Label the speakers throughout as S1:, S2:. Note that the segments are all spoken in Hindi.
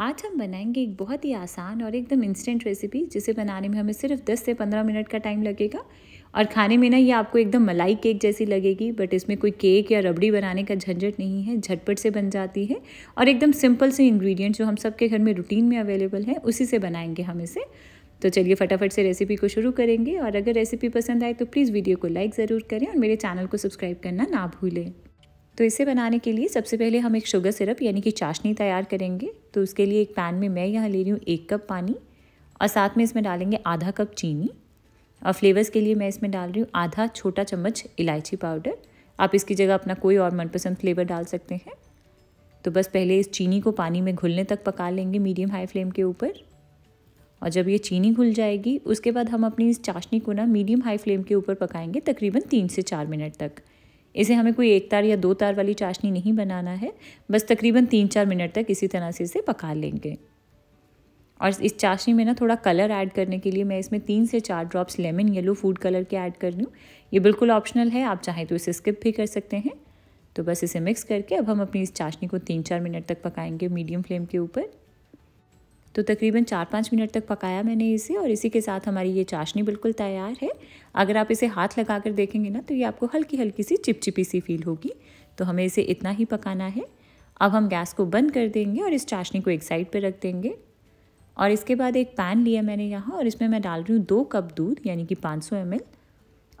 S1: आज हम बनाएंगे एक बहुत ही आसान और एकदम इंस्टेंट रेसिपी जिसे बनाने में हमें सिर्फ 10 से 15 मिनट का टाइम लगेगा और खाने में ना ये आपको एकदम मलाई केक जैसी लगेगी बट इसमें कोई केक या रबड़ी बनाने का झंझट नहीं है झटपट से बन जाती है और एकदम सिंपल से इंग्रीडियंट जो हम सबके घर में रूटीन में अवेलेबल है उसी से बनाएंगे हम इसे तो चलिए फटाफट से रेसिपी को शुरू करेंगे और अगर रेसिपी पसंद आए तो प्लीज़ वीडियो को लाइक ज़रूर करें और मेरे चैनल को सब्सक्राइब करना ना भूलें तो इसे बनाने के लिए सबसे पहले हम एक शुगर सिरप यानी कि चाशनी तैयार करेंगे तो उसके लिए एक पैन में मैं यहाँ ले रही हूँ एक कप पानी और साथ में इसमें डालेंगे आधा कप चीनी और फ्लेवर्स के लिए मैं इसमें डाल रही हूँ आधा छोटा चम्मच इलायची पाउडर आप इसकी जगह अपना कोई और मनपसंद फ्लेवर डाल सकते हैं तो बस पहले इस चीनी को पानी में घुलने तक पका लेंगे मीडियम हाई फ्लेम के ऊपर और जब ये चीनी घुल जाएगी उसके बाद हम अपनी इस चाशनी को ना मीडियम हाई फ्लेम के ऊपर पकाएंगे तकरीबन तीन से चार मिनट तक इसे हमें कोई एक तार या दो तार वाली चाशनी नहीं बनाना है बस तकरीबन तीन चार मिनट तक इसी तरह से इसे पका लेंगे और इस चाशनी में ना थोड़ा कलर ऐड करने के लिए मैं इसमें तीन से चार drops lemon yellow food colour के ऐड कर रही हूँ ये बिल्कुल ऑप्शनल है आप चाहें तो इसे स्किप भी कर सकते हैं तो बस इसे मिक्स करके अब हम अपनी इस चाशनी को तीन चार मिनट तक पकाएंगे मीडियम फ्लेम के ऊपर तो तकरीबन चार पाँच मिनट तक पकाया मैंने इसे और इसी के साथ हमारी ये चाशनी बिल्कुल तैयार है अगर आप इसे हाथ लगा कर देखेंगे ना तो ये आपको हल्की हल्की सी चिपचिपी सी फील होगी तो हमें इसे इतना ही पकाना है अब हम गैस को बंद कर देंगे और इस चाशनी को एक साइड पर रख देंगे और इसके बाद एक पैन लिया मैंने यहाँ और इसमें मैं डाल रही हूँ दो कप दूध यानी कि 500 सौ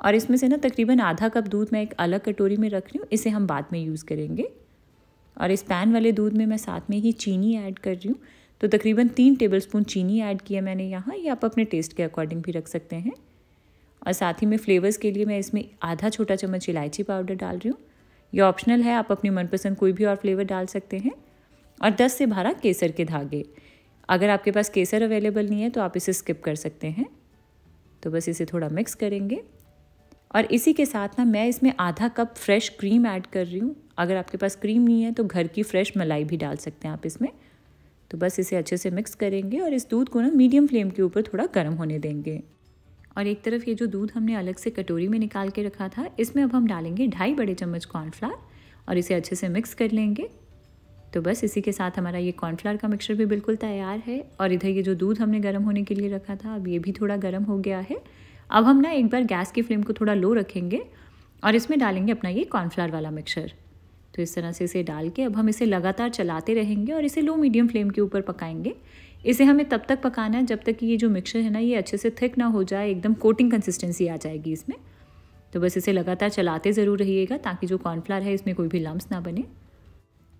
S1: और इसमें से ना तकरीबन आधा कप दूध मैं एक अलग कटोरी में रख रही हूँ इसे हम बाद में यूज़ करेंगे और इस पैन वाले दूध में मैं साथ में ही चीनी ऐड कर रही हूँ तो तकरीबन तीन टेबलस्पून चीनी ऐड किया मैंने यहाँ ये आप अपने टेस्ट के अकॉर्डिंग भी रख सकते हैं और साथ ही में फ्लेवर्स के लिए मैं इसमें आधा छोटा चम्मच इलायची पाउडर डाल रही हूँ ये ऑप्शनल है आप अपनी मनपसंद कोई भी और फ्लेवर डाल सकते हैं और 10 से 12 केसर के धागे अगर आपके पास केसर अवेलेबल नहीं है तो आप इसे स्किप कर सकते हैं तो बस इसे थोड़ा मिक्स करेंगे और इसी के साथ ना मैं इसमें आधा कप फ्रेश क्रीम ऐड कर रही हूँ अगर आपके पास क्रीम नहीं है तो घर की फ्रेश मलाई भी डाल सकते हैं आप इसमें तो बस इसे अच्छे से मिक्स करेंगे और इस दूध को ना मीडियम फ्लेम के ऊपर थोड़ा गर्म होने देंगे और एक तरफ ये जो दूध हमने अलग से कटोरी में निकाल के रखा था इसमें अब हम डालेंगे ढाई बड़े चम्मच कॉर्नफ्लावर और इसे अच्छे से मिक्स कर लेंगे तो बस इसी के साथ हमारा ये कॉर्नफ्लावर का मिक्सचर भी बिल्कुल तैयार है और इधर ये जो दूध हमने गर्म होने के लिए रखा था अब ये भी थोड़ा गर्म हो गया है अब हम ना एक बार गैस की फ्लेम को थोड़ा लो रखेंगे और इसमें डालेंगे अपना ये कॉर्नफ्लावर वाला मिक्सचर तो इस तरह से इसे डाल के अब हम इसे लगातार चलाते रहेंगे और इसे लो मीडियम फ्लेम के ऊपर पकाएंगे इसे हमें तब तक पकाना है जब तक कि ये जो मिक्सचर है ना ये अच्छे से थिक ना हो जाए एकदम कोटिंग कंसिस्टेंसी आ जाएगी इसमें तो बस इसे लगातार चलाते ज़रूर रहिएगा ताकि जो कॉर्नफ्लावर है इसमें कोई भी लम्स ना बने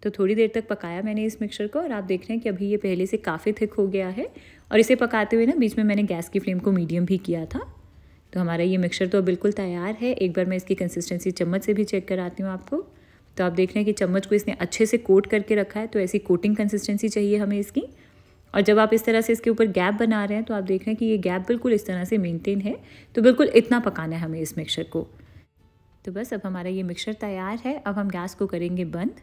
S1: तो थोड़ी देर तक पकाया मैंने इस मिक्सचर को और आप देख रहे हैं कि अभी ये पहले से काफ़ी थिक हो गया है और इसे पकाते हुए ना बीच में मैंने गैस की फ्लेम को मीडियम भी किया था तो हमारा ये मिक्सचर तो बिल्कुल तैयार है एक बार मैं इसकी कंसिस्टेंसी चम्मच से भी चेक कराती हूँ आपको तो आप देख रहे हैं कि चम्मच को इसने अच्छे से कोट करके रखा है तो ऐसी कोटिंग कंसिस्टेंसी चाहिए हमें इसकी और जब आप इस तरह से इसके ऊपर गैप बना रहे हैं तो आप देख रहे हैं कि ये गैप बिल्कुल इस तरह से मेंटेन है तो बिल्कुल इतना पकाना है हमें इस मिक्सर को तो बस अब हमारा ये मिक्सर तैयार है अब हम गैस को करेंगे बंद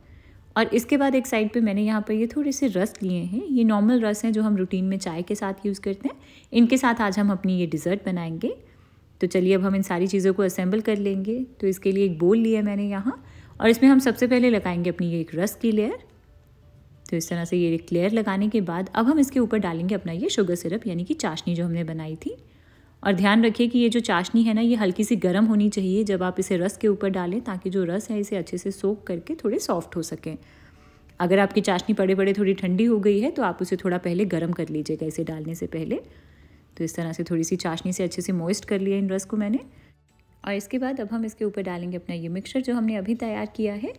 S1: और इसके बाद एक साइड पे मैंने यहाँ पर ये थोड़े से रस लिए हैं ये नॉर्मल रस हैं जो हम रूटीन में चाय के साथ यूज़ करते हैं इनके साथ आज हम अपनी ये डिज़र्ट बनाएंगे तो चलिए अब हम इन सारी चीज़ों को असेंबल कर लेंगे तो इसके लिए एक बोल लिया मैंने यहाँ और इसमें हम सबसे पहले लगाएंगे अपनी ये एक रस की लेयर तो इस तरह से ये एक लेयर लगाने के बाद अब हम इसके ऊपर डालेंगे अपना ये शुगर सिरप यानी कि चाशनी जो हमने बनाई थी और ध्यान रखिए कि ये जो चाशनी है ना ये हल्की सी गर्म होनी चाहिए जब आप इसे रस के ऊपर डालें ताकि जो रस है इसे अच्छे से सोख करके थोड़े सॉफ्ट हो सकें अगर आपकी चाशनी पड़े पड़े थोड़ी ठंडी हो गई है तो आप उसे थोड़ा पहले गर्म कर लीजिएगा इसे डालने से पहले तो इस तरह से थोड़ी सी चाशनी से अच्छे से मॉइस्ट कर लिया इन रस को मैंने और इसके बाद अब हम इसके ऊपर डालेंगे अपना ये मिक्सचर जो हमने अभी तैयार किया है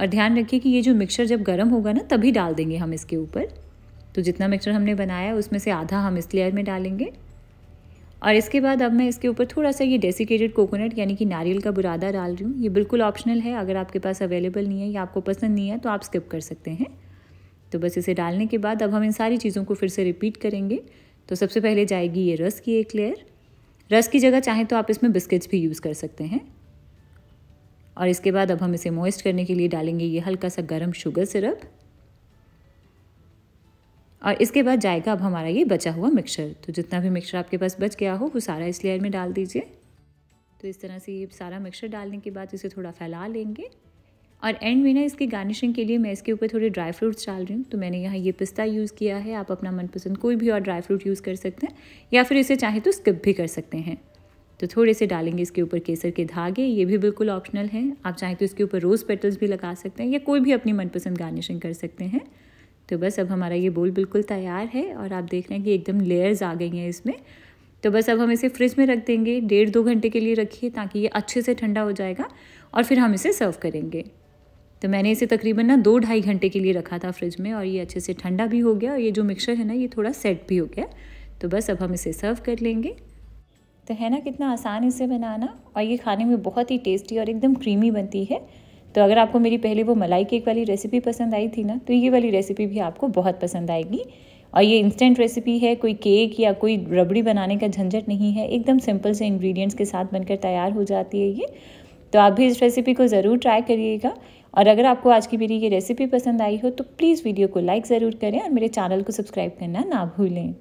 S1: और ध्यान रखिए कि ये जो मिक्सचर जब गर्म होगा ना तभी डाल देंगे हम इसके ऊपर तो जितना मिक्सचर हमने बनाया है उसमें से आधा हम इस लेयर में डालेंगे और इसके बाद अब मैं इसके ऊपर थोड़ा सा ये डेसिकेटेड कोकोनट यानी कि नारियल का बुरादा डाल रही हूँ ये बिल्कुल ऑप्शनल है अगर आपके पास अवेलेबल नहीं है या आपको पसंद नहीं है तो आप स्किप कर सकते हैं तो बस इसे डालने के बाद अब हम इन सारी चीज़ों को फिर से रिपीट करेंगे तो सबसे पहले जाएगी ये रस की एक लेयर रस की जगह चाहें तो आप इसमें बिस्किट्स भी यूज़ कर सकते हैं और इसके बाद अब हम इसे मोइस्ट करने के लिए डालेंगे ये हल्का सा गर्म शुगर सिरप और इसके बाद जाएगा अब हमारा ये बचा हुआ मिक्सचर तो जितना भी मिक्सचर आपके पास बच गया हो वो सारा इस लेयर में डाल दीजिए तो इस तरह से ये सारा मिक्सचर डालने के बाद इसे थोड़ा फैला लेंगे और एंड में ना इसके गार्निशिंग के लिए मैं इसके ऊपर थोड़े ड्राई फ्रूट्स डाल रही हूँ तो मैंने यहाँ ये पिस्ता यूज़ किया है आप अपना मनपसंद कोई भी और ड्राई फ्रूट यूज़ कर सकते हैं या फिर इसे चाहे तो स्किप भी कर सकते हैं तो थोड़े से डालेंगे इसके ऊपर केसर के धागे ये भी बिल्कुल ऑप्शनल हैं आप चाहें तो इसके ऊपर रोज़ पेटल्स भी लगा सकते हैं या कोई भी अपनी मनपसंद गार्निशिंग कर सकते हैं तो बस अब हमारा ये बोल बिल्कुल तैयार है और आप देख रहे हैं कि एकदम लेयर्स आ गई हैं इसमें तो बस अब हम इसे फ्रिज में रख देंगे डेढ़ दो घंटे के लिए रखिए ताकि ये अच्छे से ठंडा हो जाएगा और फिर हम इसे सर्व करेंगे तो मैंने इसे तकरीबन ना दो ढाई घंटे के लिए रखा था फ्रिज में और ये अच्छे से ठंडा भी हो गया और ये जो मिक्सर है ना ये थोड़ा सेट भी हो गया तो बस अब हम इसे सर्व कर लेंगे तो है ना कितना आसान इसे बनाना और ये खाने में बहुत ही टेस्टी और एकदम क्रीमी बनती है तो अगर आपको मेरी पहले वो मलाई केक वाली रेसिपी पसंद आई थी ना तो ये वाली रेसिपी भी आपको बहुत पसंद आएगी और ये इंस्टेंट रेसिपी है कोई केक या कोई रबड़ी बनाने का झंझट नहीं है एकदम सिंपल से इंग्रेडिएंट्स के साथ बनकर तैयार हो जाती है ये तो आप भी इस रेसिपी को ज़रूर ट्राई करिएगा और अगर आपको आज की मेरी ये रेसिपी पसंद आई हो तो प्लीज़ वीडियो को लाइक ज़रूर करें और मेरे चैनल को सब्सक्राइब करना ना भूलें